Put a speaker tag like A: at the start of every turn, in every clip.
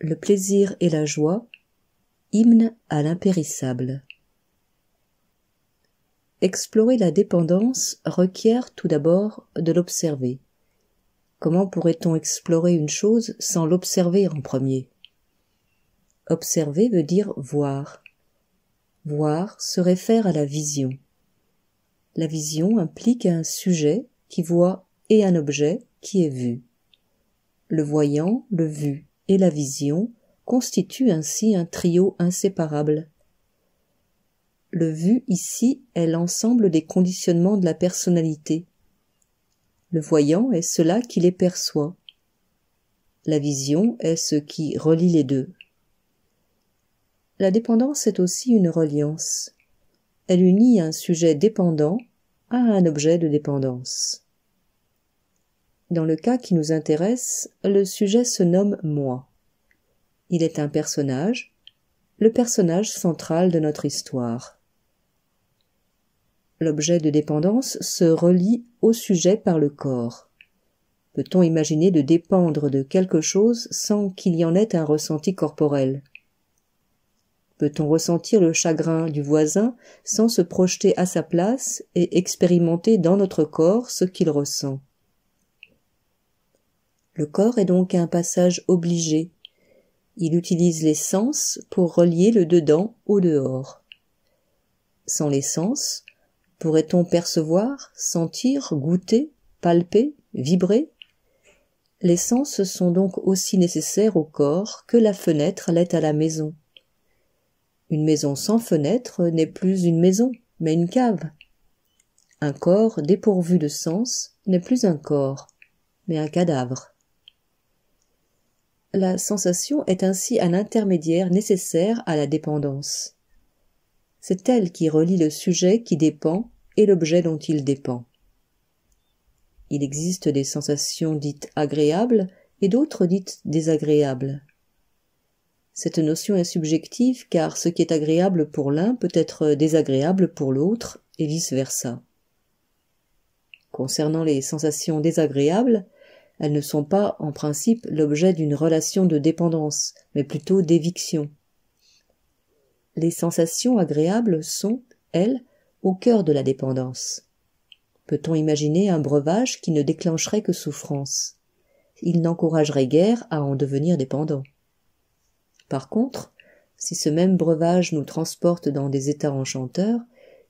A: le plaisir et la joie, hymne à l'impérissable. Explorer la dépendance requiert tout d'abord de l'observer. Comment pourrait-on explorer une chose sans l'observer en premier Observer veut dire voir. Voir se réfère à la vision. La vision implique un sujet qui voit et un objet qui est vu. Le voyant, le vu, et la vision constitue ainsi un trio inséparable. Le vu ici est l'ensemble des conditionnements de la personnalité. Le voyant est cela qui les perçoit. La vision est ce qui relie les deux. La dépendance est aussi une reliance. Elle unit un sujet dépendant à un objet de dépendance. Dans le cas qui nous intéresse, le sujet se nomme moi. Il est un personnage, le personnage central de notre histoire. L'objet de dépendance se relie au sujet par le corps. Peut-on imaginer de dépendre de quelque chose sans qu'il y en ait un ressenti corporel Peut-on ressentir le chagrin du voisin sans se projeter à sa place et expérimenter dans notre corps ce qu'il ressent le corps est donc un passage obligé. Il utilise les sens pour relier le dedans au dehors. Sans les sens, pourrait-on percevoir, sentir, goûter, palper, vibrer Les sens sont donc aussi nécessaires au corps que la fenêtre l'est à la maison. Une maison sans fenêtre n'est plus une maison, mais une cave. Un corps dépourvu de sens n'est plus un corps, mais un cadavre. La sensation est ainsi un intermédiaire nécessaire à la dépendance. C'est elle qui relie le sujet qui dépend et l'objet dont il dépend. Il existe des sensations dites agréables et d'autres dites désagréables. Cette notion est subjective car ce qui est agréable pour l'un peut être désagréable pour l'autre et vice-versa. Concernant les sensations désagréables, elles ne sont pas, en principe, l'objet d'une relation de dépendance, mais plutôt d'éviction. Les sensations agréables sont, elles, au cœur de la dépendance. Peut-on imaginer un breuvage qui ne déclencherait que souffrance Il n'encouragerait guère à en devenir dépendant. Par contre, si ce même breuvage nous transporte dans des états enchanteurs,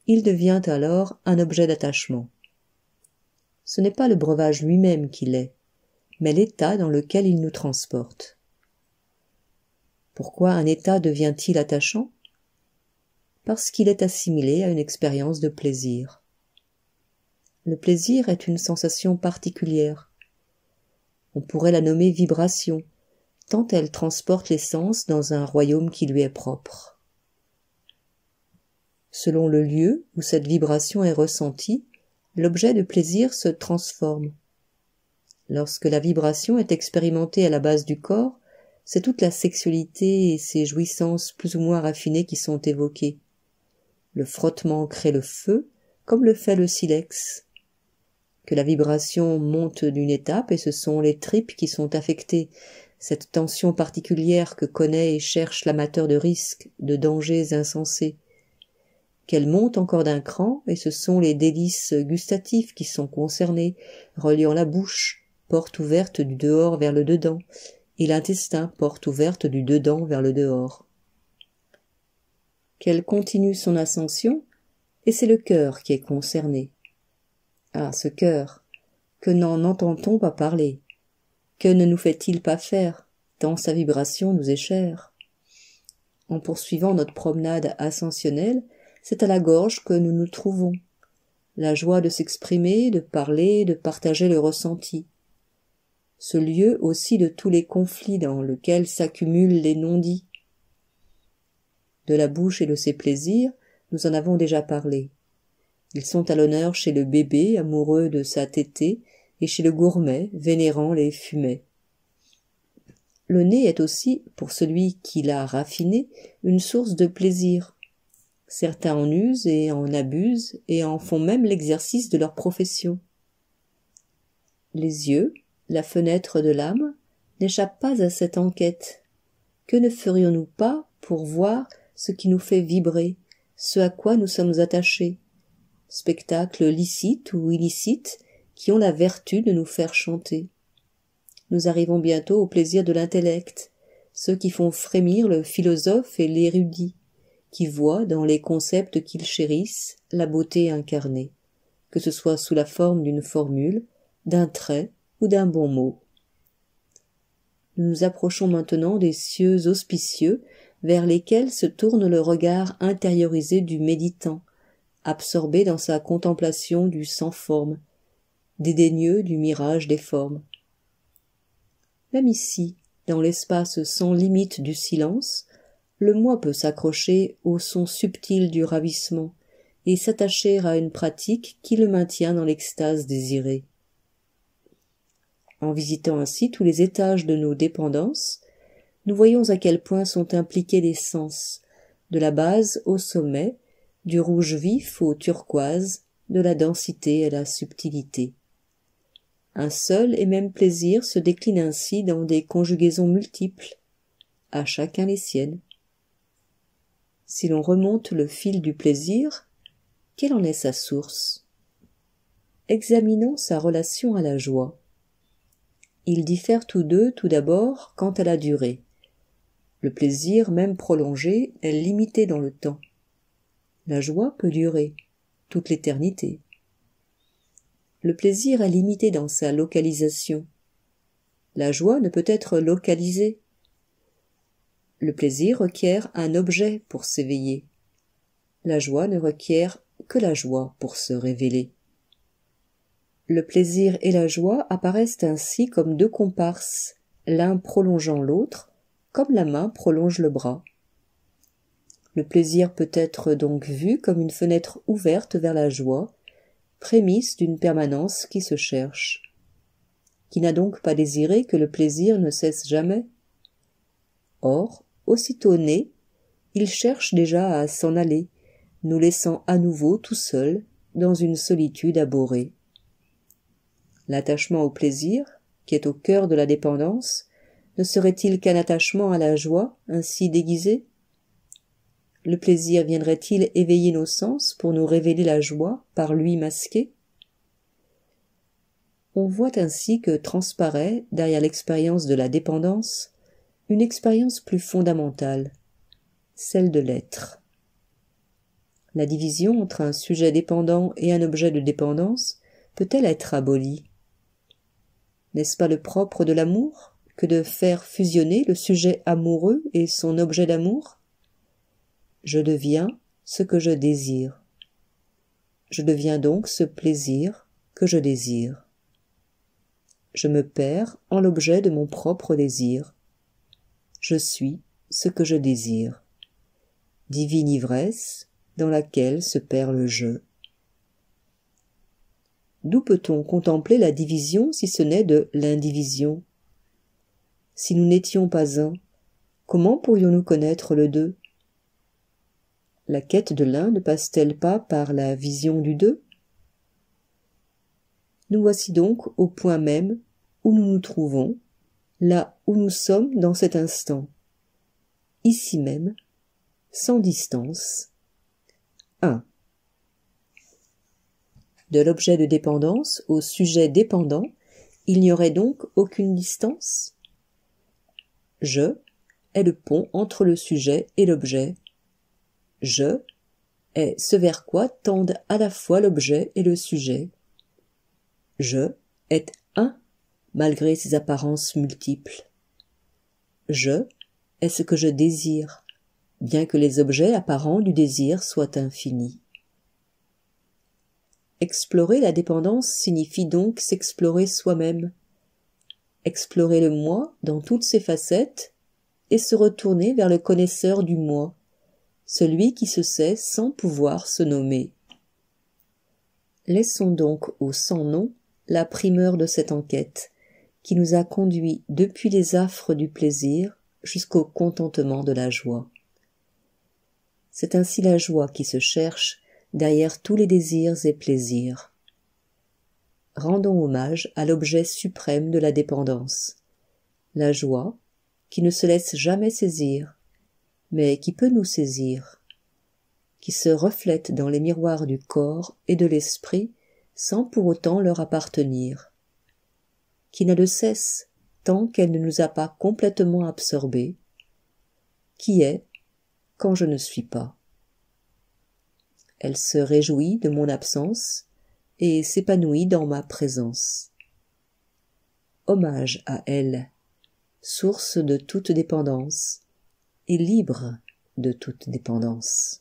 A: il devient alors un objet d'attachement. Ce n'est pas le breuvage lui-même qui l'est, mais l'état dans lequel il nous transporte. Pourquoi un état devient-il attachant Parce qu'il est assimilé à une expérience de plaisir. Le plaisir est une sensation particulière. On pourrait la nommer vibration, tant elle transporte les sens dans un royaume qui lui est propre. Selon le lieu où cette vibration est ressentie, l'objet de plaisir se transforme, Lorsque la vibration est expérimentée à la base du corps, c'est toute la sexualité et ses jouissances plus ou moins raffinées qui sont évoquées. Le frottement crée le feu, comme le fait le silex. Que la vibration monte d'une étape et ce sont les tripes qui sont affectées, cette tension particulière que connaît et cherche l'amateur de risques, de dangers insensés. Qu'elle monte encore d'un cran et ce sont les délices gustatifs qui sont concernés, reliant la bouche, porte ouverte du dehors vers le dedans, et l'intestin, porte ouverte du dedans vers le dehors. Qu'elle continue son ascension, et c'est le cœur qui est concerné. Ah, ce cœur, que n'en entend-on pas parler Que ne nous fait-il pas faire, tant sa vibration nous est chère En poursuivant notre promenade ascensionnelle, c'est à la gorge que nous nous trouvons. La joie de s'exprimer, de parler, de partager le ressenti, ce lieu aussi de tous les conflits dans lequel s'accumulent les non-dits. De la bouche et de ses plaisirs, nous en avons déjà parlé. Ils sont à l'honneur chez le bébé amoureux de sa tétée et chez le gourmet vénérant les fumets. Le nez est aussi, pour celui qui l'a raffiné, une source de plaisir. Certains en usent et en abusent et en font même l'exercice de leur profession. Les yeux, la fenêtre de l'âme n'échappe pas à cette enquête. Que ne ferions-nous pas pour voir ce qui nous fait vibrer, ce à quoi nous sommes attachés Spectacles licites ou illicites qui ont la vertu de nous faire chanter. Nous arrivons bientôt au plaisir de l'intellect, ceux qui font frémir le philosophe et l'érudit, qui voient dans les concepts qu'ils chérissent la beauté incarnée, que ce soit sous la forme d'une formule, d'un trait, ou d'un bon mot. Nous nous approchons maintenant des cieux auspicieux vers lesquels se tourne le regard intériorisé du méditant, absorbé dans sa contemplation du sans forme, dédaigneux du mirage des formes. Même ici, dans l'espace sans limite du silence, le moi peut s'accrocher au son subtil du ravissement et s'attacher à une pratique qui le maintient dans l'extase désirée. En visitant ainsi tous les étages de nos dépendances, nous voyons à quel point sont impliqués les sens, de la base au sommet, du rouge vif au turquoise, de la densité à la subtilité. Un seul et même plaisir se décline ainsi dans des conjugaisons multiples, à chacun les siennes. Si l'on remonte le fil du plaisir, quelle en est sa source Examinons sa relation à la joie ils diffèrent tous deux tout d'abord quant à la durée. Le plaisir, même prolongé, est limité dans le temps. La joie peut durer toute l'éternité. Le plaisir est limité dans sa localisation. La joie ne peut être localisée. Le plaisir requiert un objet pour s'éveiller. La joie ne requiert que la joie pour se révéler. Le plaisir et la joie apparaissent ainsi comme deux comparses, l'un prolongeant l'autre, comme la main prolonge le bras. Le plaisir peut être donc vu comme une fenêtre ouverte vers la joie, prémisse d'une permanence qui se cherche. Qui n'a donc pas désiré que le plaisir ne cesse jamais Or, aussitôt né, il cherche déjà à s'en aller, nous laissant à nouveau tout seul dans une solitude abhorrée. L'attachement au plaisir, qui est au cœur de la dépendance, ne serait-il qu'un attachement à la joie, ainsi déguisé Le plaisir viendrait-il éveiller nos sens pour nous révéler la joie par lui masquée On voit ainsi que transparaît, derrière l'expérience de la dépendance, une expérience plus fondamentale, celle de l'être. La division entre un sujet dépendant et un objet de dépendance peut-elle être abolie n'est-ce pas le propre de l'amour que de faire fusionner le sujet amoureux et son objet d'amour Je deviens ce que je désire. Je deviens donc ce plaisir que je désire. Je me perds en l'objet de mon propre désir. Je suis ce que je désire. Divine ivresse dans laquelle se perd le jeu. D'où peut-on contempler la division si ce n'est de l'indivision Si nous n'étions pas un, comment pourrions-nous connaître le deux La quête de l'un ne passe-t-elle pas par la vision du deux Nous voici donc au point même où nous nous trouvons, là où nous sommes dans cet instant, ici même, sans distance. un de l'objet de dépendance au sujet dépendant, il n'y aurait donc aucune distance Je est le pont entre le sujet et l'objet. Je est ce vers quoi tendent à la fois l'objet et le sujet. Je est un malgré ses apparences multiples. Je est ce que je désire, bien que les objets apparents du désir soient infinis. Explorer la dépendance signifie donc s'explorer soi-même, explorer le moi dans toutes ses facettes et se retourner vers le connaisseur du moi, celui qui se sait sans pouvoir se nommer. Laissons donc au sans nom la primeur de cette enquête, qui nous a conduits depuis les affres du plaisir jusqu'au contentement de la joie. C'est ainsi la joie qui se cherche derrière tous les désirs et plaisirs. Rendons hommage à l'objet suprême de la dépendance, la joie, qui ne se laisse jamais saisir, mais qui peut nous saisir, qui se reflète dans les miroirs du corps et de l'esprit sans pour autant leur appartenir, qui n'a de cesse tant qu'elle ne nous a pas complètement absorbés, qui est quand je ne suis pas. Elle se réjouit de mon absence et s'épanouit dans ma présence. Hommage à elle, source de toute dépendance et libre de toute dépendance.